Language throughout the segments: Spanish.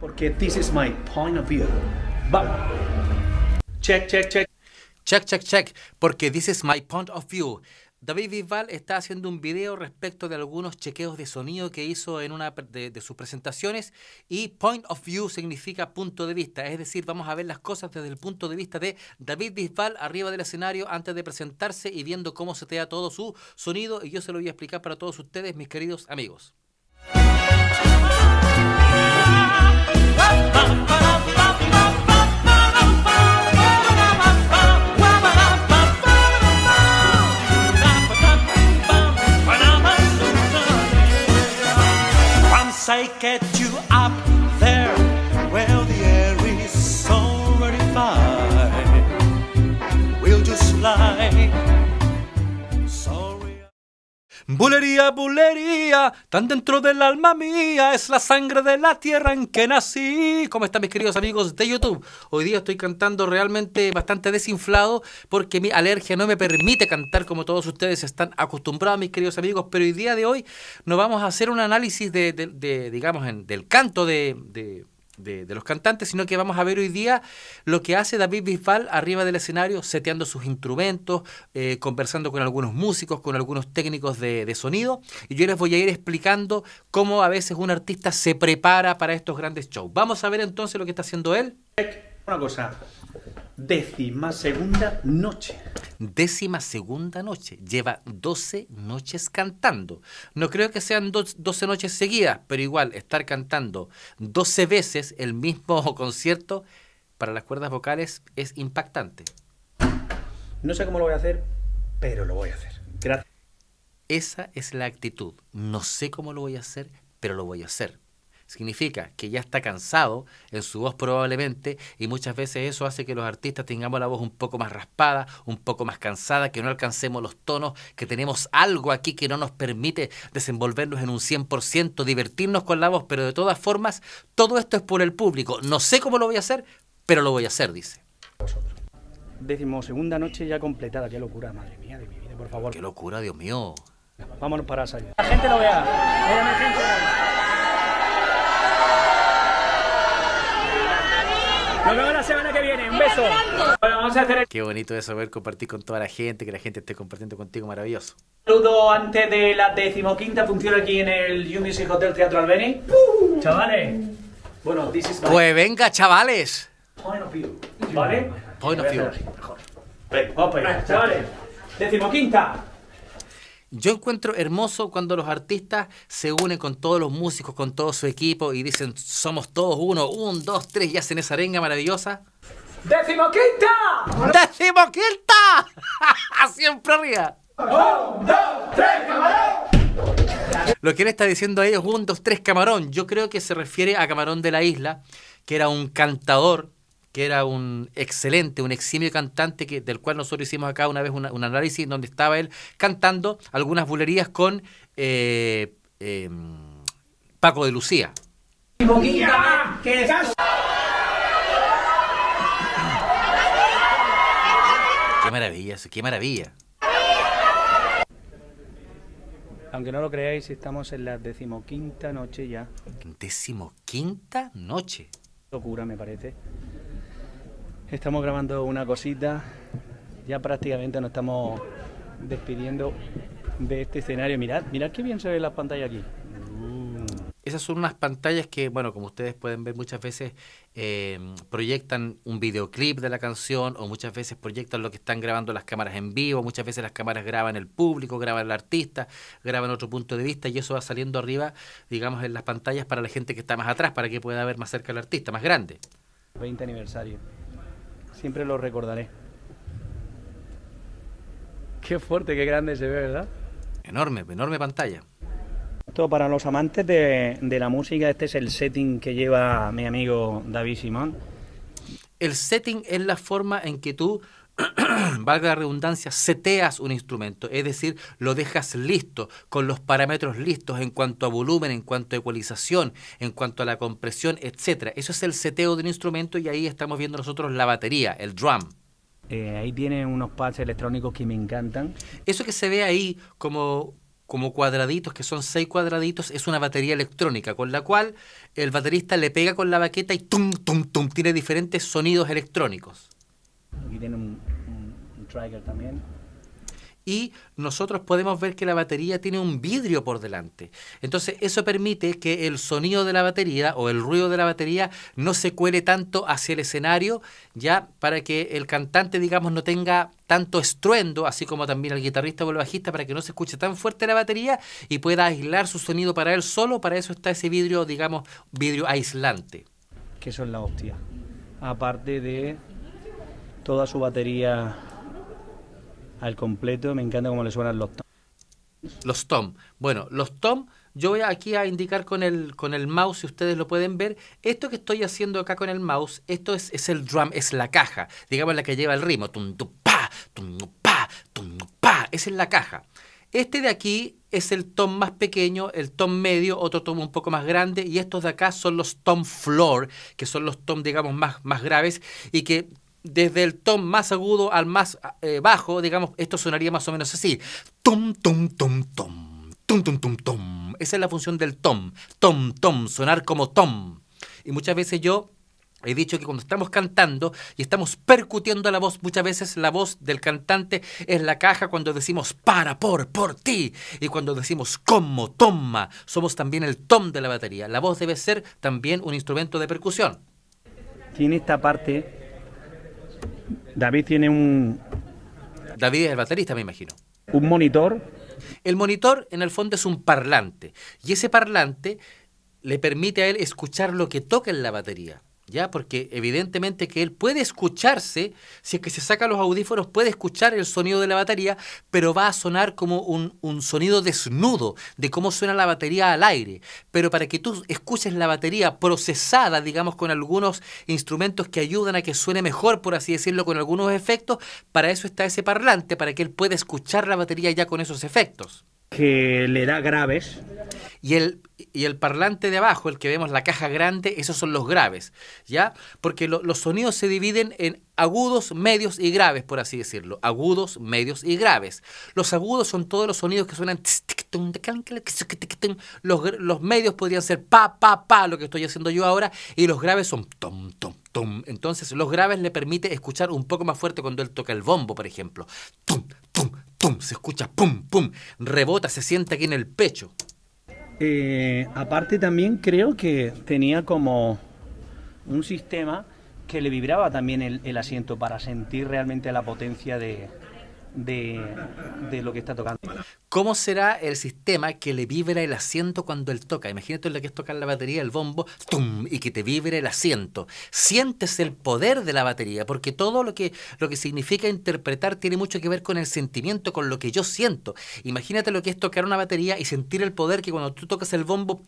Porque this is my point of view. Check, check, check. Check, check, check. Porque this is my point of view. David Bisbal está haciendo un video respecto de algunos chequeos de sonido que hizo en una de, sus presentaciones y point of view significa punto de vista, es decir, vamos a ver las cosas desde el punto de vista de David Bisbal arriba del escenario antes de presentarse y viendo cómo se te todo su sonido y yo se lo voy a explicar para todos ustedes, mis queridos amigos. psychiatric Bulería, bulería, tan dentro del alma mía, es la sangre de la tierra en que nací. ¿Cómo están mis queridos amigos de YouTube? Hoy día estoy cantando realmente bastante desinflado porque mi alergia no me permite cantar como todos ustedes están acostumbrados, mis queridos amigos, pero hoy día de hoy nos vamos a hacer un análisis de, digamos, del canto de de, los cantantes, sino que vamos a ver hoy día lo que hace David Bisbal arriba del escenario, seteando sus instrumentos, eh, conversando con algunos músicos, con algunos técnicos de, de, sonido. Y yo les voy a ir explicando cómo a veces un artista se prepara para estos grandes shows. Vamos a ver entonces lo que está haciendo él. Una cosa, Décima segunda noche. Décima segunda noche. Lleva 12 noches cantando. No creo que sean 12 noches seguidas, pero igual estar cantando 12 veces el mismo concierto para las cuerdas vocales es impactante. No sé cómo lo voy a hacer, pero lo voy a hacer. Gracias. Esa es la actitud. No sé cómo lo voy a hacer, pero lo voy a hacer. Significa que ya está cansado en su voz probablemente y muchas veces eso hace que los artistas tengamos la voz un poco más raspada, un poco más cansada, que no alcancemos los tonos, que tenemos algo aquí que no nos permite desenvolvernos en un 100%, divertirnos con la voz, pero de todas formas todo esto es por el público. No sé cómo lo voy a hacer, pero lo voy a hacer, dice. decimos segunda noche ya completada, qué locura, madre mía por favor. Qué locura, Dios mío. Vámonos para salir. La gente lo vea. Nos vemos la semana que viene. Un beso. Bueno, vamos a hacer Qué bonito eso, saber compartir con toda la gente, que la gente esté compartiendo contigo, maravilloso. Saludo antes de la decimoquinta función aquí en el You Music Hotel Teatro Albeni. chavales. Bueno, this is Pues venga, chavales. Point of view. ¿Vale? Point of view. Mejor. Venga, vamos chavales. Decimoquinta. Yo encuentro hermoso cuando los artistas se unen con todos los músicos, con todo su equipo y dicen, somos todos uno, un, dos, tres, y hacen esa arenga maravillosa. ¡Décimoquinta! quinta! Siempre arriba. ¡Un, dos, tres, camarón! Lo que él está diciendo ahí es un, dos, tres, camarón. Yo creo que se refiere a Camarón de la Isla, que era un cantador que era un excelente, un eximio cantante que, del cual nosotros hicimos acá una vez un análisis donde estaba él cantando algunas bulerías con eh, em, Paco de Lucía. ¿Qué maravilla, qué maravilla. Aunque no lo creáis, estamos en la decimoquinta noche ya. ¿Decimoquinta noche? Locura, me parece. Estamos grabando una cosita, ya prácticamente nos estamos despidiendo de este escenario. Mirad, mirad qué bien se ve la pantalla aquí. Mm. Esas son unas pantallas que, bueno, como ustedes pueden ver muchas veces, em, proyectan un videoclip de la canción o muchas veces proyectan lo que están grabando las cámaras en vivo, muchas veces las cámaras graban el público, graban al artista, graban otro punto de vista y eso va saliendo arriba, digamos, en las pantallas para la gente que está más atrás, para que pueda ver más cerca al artista, más grande. 20 aniversario. Siempre lo recordaré. Qué fuerte, qué grande se ve, ¿verdad? Enorme, enorme pantalla. Esto para los amantes de, de la música, este es el setting que lleva mi amigo David Simón. El setting es la forma en que tú valga la redundancia, seteas un instrumento, es decir, lo dejas listo, con los parámetros listos en cuanto a volumen, en cuanto a ecualización, en cuanto a la compresión, etcétera. Eso es el seteo de un instrumento y ahí estamos viendo nosotros la batería, el drum. Eh, ahí tienen unos pads electrónicos que me encantan. Eso que se ve ahí como como cuadraditos, que son seis cuadraditos, es una batería electrónica, con la cual el baterista le pega con la baqueta y tum, tum, tum, tiene diferentes sonidos electrónicos. Aquí tiene un, también. Y nosotros podemos ver que la batería tiene un vidrio por delante. Entonces eso permite que el sonido de la batería o el ruido de la batería no se cuele tanto hacia el escenario, ya para que el cantante, digamos, no tenga tanto estruendo, así como también el guitarrista o el bajista, para que no se escuche tan fuerte la batería y pueda aislar su sonido para él solo. Para eso está ese vidrio, digamos, vidrio aislante. Que eso es la hostia. Aparte de toda su batería al completo. Me encanta cómo le suenan los tom. Los tom. Bueno, los tom, yo voy aquí a indicar con el, con el mouse, si ustedes lo pueden ver. Esto que estoy haciendo acá con el mouse, esto es, es el drum, es la caja, digamos la que lleva el ritmo. Tum, tu, pa, tum, pa, tum, pa. Esa es la caja. Este de aquí es el tom más pequeño, el tom medio, otro tom un poco más grande, y estos de acá son los tom floor, que son los tom, digamos, más, más graves, y que desde el tom más agudo al más eh, bajo, digamos, esto sonaría más o menos así. Tom, tom, tom, tom. Tom, tom, tom, tom. Esa es la función del tom. Tom, tom, sonar como tom. Y muchas veces yo He dicho que cuando estamos cantando y estamos percutiendo la voz, muchas veces la voz del cantante es la caja cuando decimos para, por, por ti. Y cuando decimos como, toma, somos también el tom de la batería. La voz debe ser también un instrumento de percusión. Tiene esta parte David tiene un... David es el baterista, me imagino. Un monitor. El monitor en el fondo es un parlante y ese parlante le permite a él escuchar lo que toca en la batería. ¿ya? Porque evidentemente que él puede escucharse, si es que se saca los audífonos, puede escuchar el sonido de la batería, pero va a sonar como un, un, sonido desnudo de cómo suena la batería al aire. Pero para que tú escuches la batería procesada, digamos, con algunos instrumentos que ayudan a que suene mejor, por así decirlo, con algunos efectos, para eso está ese parlante, para que él pueda escuchar la batería ya con esos efectos que le da graves. Y el, y el parlante de abajo, el que vemos la caja grande, esos son los graves, ¿ya? Porque los sonidos se dividen en agudos, medios y graves, por así decirlo. Agudos, medios y graves. Los agudos son todos los sonidos que suenan... Los, los medios podrían ser pa, pa, pa, lo que estoy haciendo yo ahora, y los graves son tom, tom, tom. Entonces, los graves le permite escuchar un poco más fuerte cuando él toca el bombo, por ejemplo pum, se escucha, pum, pum, rebota, se siente aquí en el pecho. Eh, aparte también creo que tenía como un sistema que le vibraba también el asiento para sentir realmente la potencia de, de, lo que está tocando. ¿Cómo será el sistema que le vibra el asiento cuando él toca? Imagínate lo que es tocar la batería, el bombo, y que te vibre el asiento. Sientes el poder de la batería, porque todo lo que, lo que significa interpretar tiene mucho que ver con el sentimiento, con lo que yo siento. Imagínate lo que es tocar una batería y sentir el poder que cuando tú tocas el bombo,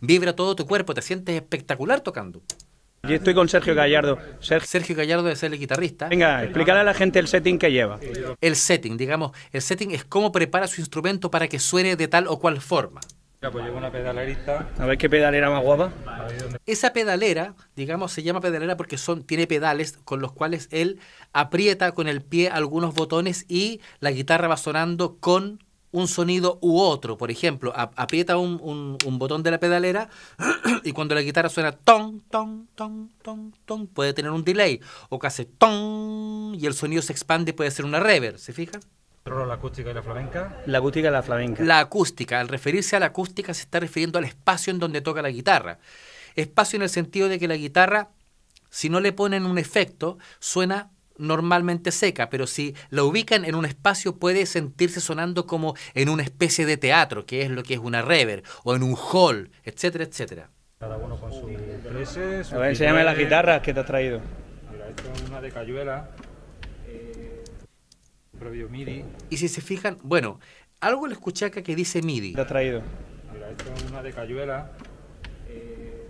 vibra todo tu cuerpo, te sientes espectacular tocando. Yo estoy con Sergio Gallardo. Sergio... Gallardo es el guitarrista. Venga, explícale a la gente el setting que lleva. El setting, digamos, el setting es cómo prepara su instrumento para que suene de tal o cual forma. Ya, pues llevo una pedalerita. A ver qué pedalera más guapa. Esa pedalera, digamos, se llama pedalera porque son, tiene pedales con los cuales él aprieta con el pie algunos botones y la guitarra va sonando con un sonido u otro. Por ejemplo, aprieta un, botón de la pedalera y cuando la guitarra suena ton, ton, ton, ton, ton, puede tener un delay. O que hace ton y el sonido se expande y puede ser una reverb. ¿Se fijan? la acústica y la flamenca? La acústica y la flamenca. La acústica. Al referirse a la acústica se está refiriendo al espacio en donde toca la guitarra. Espacio en el sentido de que la guitarra, si no le ponen un efecto, suena normalmente seca, pero si la ubican en un espacio puede sentirse sonando como en una especie de teatro, que es lo que es una rever, o en un hall, etcétera, etcétera. Cada uno A ver, las guitarras que te has traído. Mira, esto es una de Cayuela, eh, MIDI. Y si se fijan, bueno, algo le escuché acá que dice MIDI. Te ha traído. Mira, esto es una de Cayuela, eh,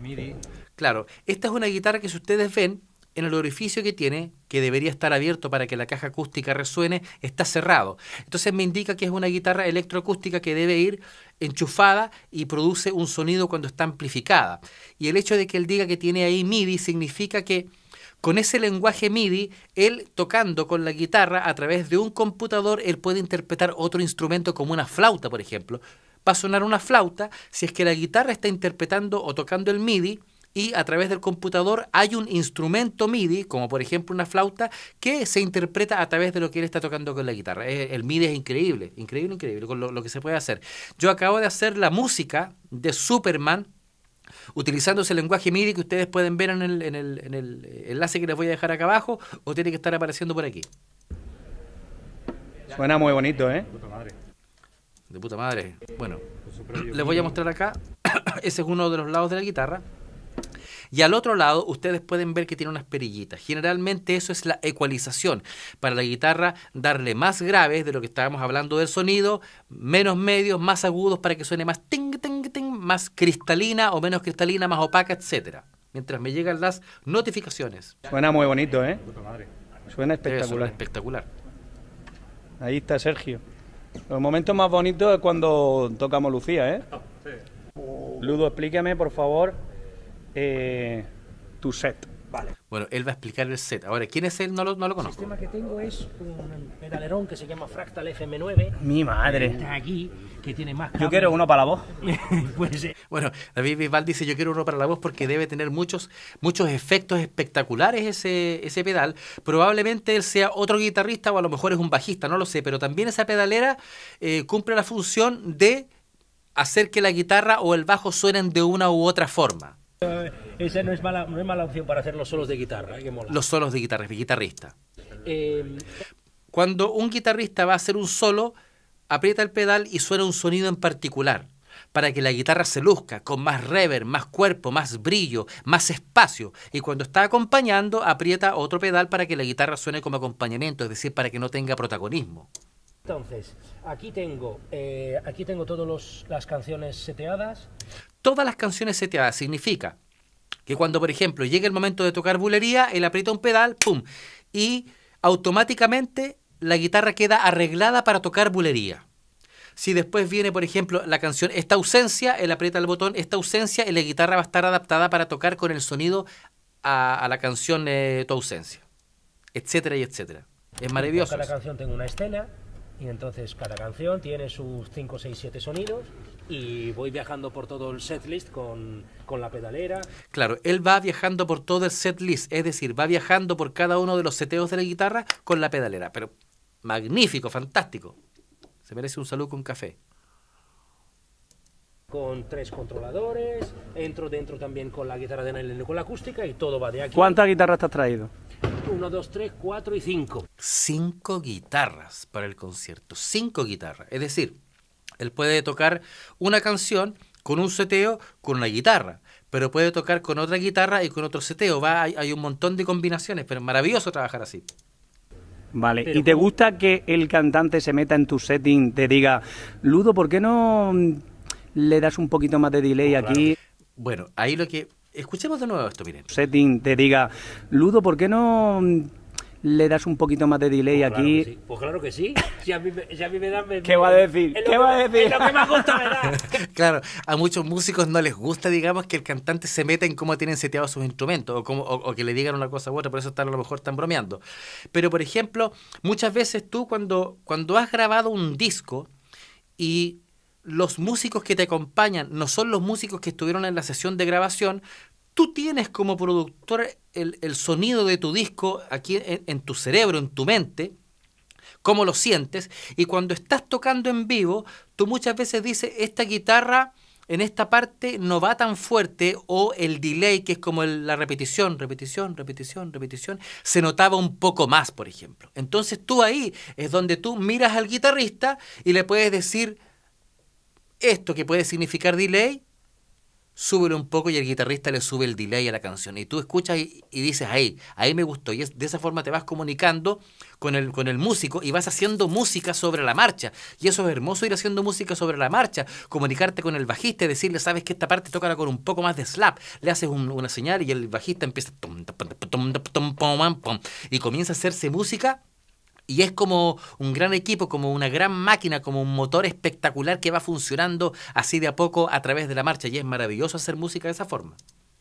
MIDI. Claro, esta es una guitarra que si ustedes ven, en el orificio que tiene, que debería estar abierto para que la caja acústica resuene, está cerrado. Entonces me indica que es una guitarra electroacústica que debe ir enchufada y produce un sonido cuando está amplificada. Y el hecho de que él diga que tiene ahí MIDI significa que con ese lenguaje MIDI, él tocando con la guitarra a través de un computador, él puede interpretar otro instrumento como una flauta, por ejemplo. Va a sonar una flauta si es que la guitarra está interpretando o tocando el MIDI y a través del computador hay un instrumento MIDI, como por ejemplo una flauta, que se interpreta a través de lo que él está tocando con la guitarra. Eh, el MIDI es increíble, increíble, increíble, con lo, que se puede hacer. Yo acabo de hacer la música de Superman utilizando ese lenguaje MIDI que ustedes pueden ver en el, en el enlace que les voy a dejar acá abajo o tiene que estar apareciendo por aquí. Suena muy bonito, ¿eh? De puta madre. De puta madre. Bueno, les voy a mostrar acá. Ese es uno de los lados de la guitarra. Y al otro lado ustedes pueden ver que tiene unas perillitas. Generalmente eso es la ecualización. Para la guitarra darle más graves de lo que estábamos hablando del sonido, menos medios, más agudos para que suene más ting, ting, ting, más cristalina o menos cristalina, más opaca, etcétera. Mientras me llegan las notificaciones. Suena muy bonito, ¿eh? Suena espectacular. espectacular. Ahí está Sergio. Los momentos más bonitos es cuando tocamos Lucía, ¿eh? Ludo, explíqueme por favor, eh, tu set. Vale. Bueno, él va a explicar el set. Ahora, ¿quién es él? No lo, conozco. El sistema que tengo es un pedalerón que se llama Fractal FM9. Mi madre. Está aquí, que tiene más. Yo quiero uno para la voz. Pues, eh. Bueno, David Bisbal dice: Yo quiero uno para la voz porque debe tener muchos, muchos efectos espectaculares ese, ese pedal. Probablemente él sea otro guitarrista o a lo mejor es un bajista, no lo sé. Pero también esa pedalera eh, cumple la función de hacer que la guitarra o el bajo suenen de una u otra forma. Eh, esa no es, mala, no es mala opción para hacer los solos de guitarra. Eh, los solos de guitarra, mi guitarrista. Eh, cuando un guitarrista va a hacer un solo, aprieta el pedal y suena un sonido en particular para que la guitarra se luzca con más reverb, más cuerpo, más brillo, más espacio. Y cuando está acompañando, aprieta otro pedal para que la guitarra suene como acompañamiento, es decir, para que no tenga protagonismo. Entonces, aquí tengo, aquí tengo todas las canciones seteadas todas las canciones seteadas. Significa que cuando, por ejemplo, llegue el momento de tocar bulería, él aprieta un pedal, ¡pum! Y automáticamente la guitarra queda arreglada para tocar bulería. Si después viene, por ejemplo, la canción Esta ausencia, él aprieta el botón Esta ausencia y la guitarra va a estar adaptada para tocar con el sonido a, la canción eh, Tu ausencia, etcétera y etcétera. Es maravilloso. la canción Tengo una y entonces cada canción tiene sus 5, 6, 7 sonidos y voy viajando por todo el setlist con, con la pedalera. Claro, él va viajando por todo el setlist, es decir, va viajando por cada uno de los seteos de la guitarra con la pedalera. Pero magnífico, fantástico. Se merece un saludo con café con tres controladores, entro dentro también con la guitarra de Nylon con la acústica y todo va de aquí. ¿Cuántas guitarras te has traído? Uno, dos, tres, cuatro y cinco. Cinco guitarras para el concierto, cinco guitarras. Es decir, él puede tocar una canción con un seteo, con la guitarra, pero puede tocar con otra guitarra y con otro seteo. Va, hay, un montón de combinaciones, pero es maravilloso trabajar así. Vale, ¿y te gusta que el cantante se meta en tu setting, te diga, Ludo, ¿por qué no le das un poquito más de delay oh, aquí. Bueno, ahí lo que... Escuchemos de nuevo esto, miren. Setting te diga, Ludo, ¿por qué no mm, le das un poquito más de delay oh, aquí. Pues claro que sí. Si a mí, me dan. ¿Qué va a decir? ¿Qué va a decir? Es lo que más gusta, ¿verdad? claro, a muchos músicos no les gusta, digamos, que el cantante se meta en cómo tienen seteados sus instrumentos o, o, que le digan una cosa u otra, por eso están, a lo mejor están bromeando. Pero, por ejemplo, muchas veces tú cuando, cuando has grabado un disco y los músicos que te acompañan no son los músicos que estuvieron en la sesión de grabación, tú tienes como productor el, sonido de tu disco aquí en, tu cerebro, en tu mente, cómo lo sientes, y cuando estás tocando en vivo, tú muchas veces dices, esta guitarra en esta parte no va tan fuerte o el delay, que es como la repetición, repetición, repetición, repetición, se notaba un poco más, por ejemplo. Entonces tú ahí es donde tú miras al guitarrista y le puedes decir, esto que puede significar delay, súbelo un poco y el guitarrista le sube el delay a la canción. Y tú escuchas y, dices, ahí, ahí me gustó. Y es, de esa forma te vas comunicando con el, con el músico y vas haciendo música sobre la marcha. Y eso es hermoso, ir haciendo música sobre la marcha, comunicarte con el bajista y decirle, sabes que esta parte tócala con un poco más de slap. Le haces una señal y el bajista empieza y comienza a hacerse música y es como un gran equipo, como una gran máquina, como un motor espectacular que va funcionando así de a poco a través de la marcha. Y es maravilloso hacer música de esa forma.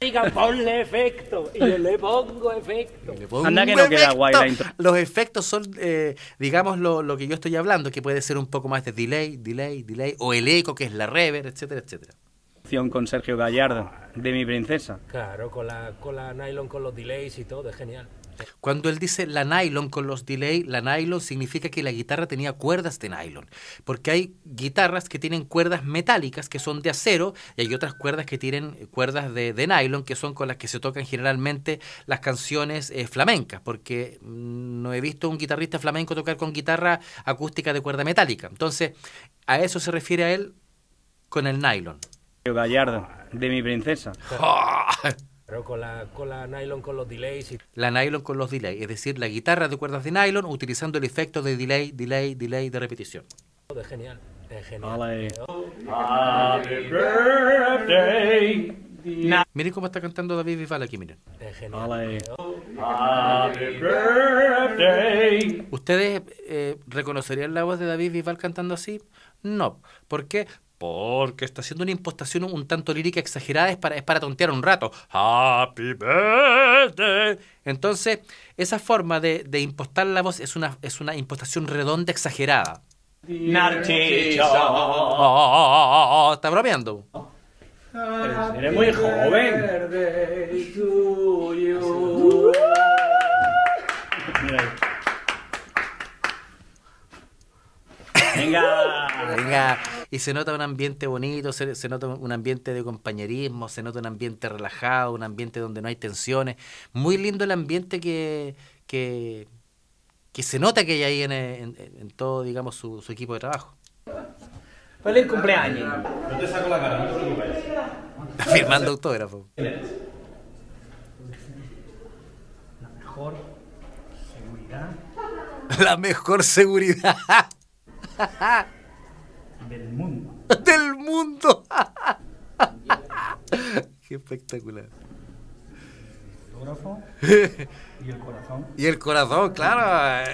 Diga, ponle efecto. Y yo le pongo efecto. Anda que no queda guay la intro. Los efectos son, eh, digamos, lo, lo, que yo estoy hablando, que puede ser un poco más de delay, delay, delay, o el eco, que es la rever, etcétera, etcétera. Con Sergio Gallardo, de mi princesa. Claro, con la, con la nylon, con los delays y todo, es genial. Cuando él dice la nylon con los delay, la nylon significa que la guitarra tenía cuerdas de nylon, porque hay guitarras que tienen cuerdas metálicas que son de acero y hay otras cuerdas que tienen cuerdas de, nylon que son con las que se tocan generalmente las canciones eh, flamencas, porque no he visto un guitarrista flamenco tocar con guitarra acústica de cuerda metálica. Entonces, a eso se refiere a él con el nylon. Gallardo, de mi princesa. Pero con la, con nylon con los delays. Y... La nylon con los delays, es decir, la guitarra de cuerdas de nylon utilizando el efecto de delay, delay, delay de repetición. Es genial, es genial. Miren cómo está cantando David Vival aquí, miren. genial. ¿Ustedes eh, reconocerían la voz de David Vival cantando así? No. ¿Por qué? porque está haciendo una impostación un tanto lírica exagerada, es para, es para tontear un rato. Happy birthday. Entonces, esa forma de, impostar la voz es una, es una impostación redonda exagerada. Oh, está bromeando. Eres, eres muy joven. Venga. Venga y se nota un ambiente bonito, se, nota un ambiente de compañerismo, se nota un ambiente relajado, un ambiente donde no hay tensiones. Muy lindo el ambiente que, se nota que hay ahí en, todo, digamos, su, su, equipo de trabajo. feliz cumpleaños? No te saco la cara, no te preocupes. Está firmando autógrafo. La mejor seguridad. La mejor seguridad. Del mundo. Del mundo. Qué espectacular. y el corazón. Y el corazón, claro.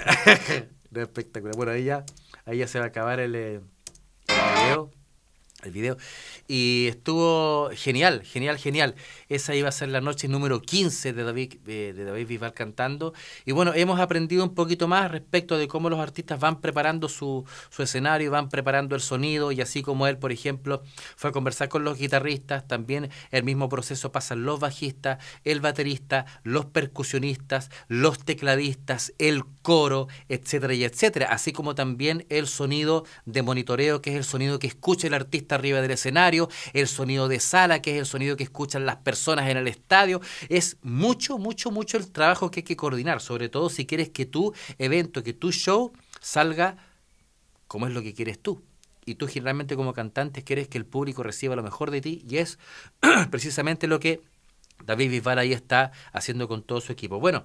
espectacular. Bueno, ahí ya, ahí se va a acabar el, eh, el video el video. Y estuvo genial, genial, genial. Esa iba a ser la noche número 15 de David, eh, de David Bisbal cantando. Y bueno, hemos aprendido un poquito más respecto de cómo los artistas van preparando su, su escenario, van preparando el sonido. Y así como él, por ejemplo, fue a conversar con los guitarristas, también el mismo proceso pasan los bajistas, el baterista, los percusionistas, los tecladistas, el coro, etcétera, y etcétera. Así como también el sonido de monitoreo, que es el sonido que escucha el artista arriba del escenario, el sonido de sala, que es el sonido que escuchan las personas en el estadio. Es mucho, mucho, mucho el trabajo que hay que coordinar, sobre todo si quieres que tu evento, que tu show salga como es lo que quieres tú. Y tú generalmente como cantante quieres que el público reciba lo mejor de ti y es precisamente lo que David Bisbal ahí está haciendo con todo su equipo. Bueno,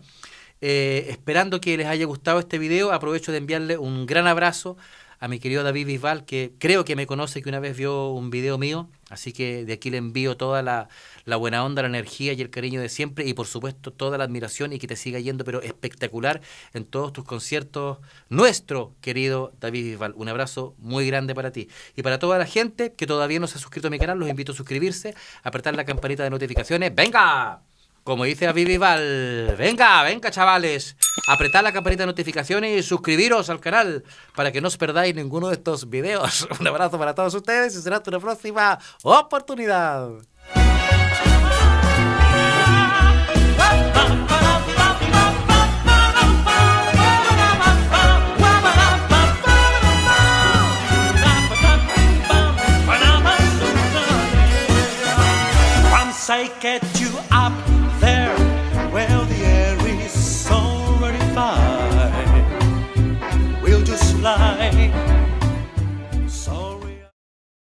eh, esperando que les haya gustado este video, aprovecho de enviarle un gran abrazo a mi querido David Bisbal, que creo que me conoce, que una vez vio un video mío, así que de aquí le envío toda la, buena onda, la energía y el cariño de siempre, y por supuesto toda la admiración y que te siga yendo, pero espectacular en todos tus conciertos, nuestro querido David Bisbal. Un abrazo muy grande para ti. Y para toda la gente que todavía no se ha suscrito a mi canal, los invito a suscribirse, apretar la campanita de notificaciones. ¡Venga! Como dice a Vivival. venga, venga chavales, apretad la campanita de notificaciones y suscribiros al canal para que no os perdáis ninguno de estos videos. Un abrazo para todos ustedes y será hasta una próxima oportunidad.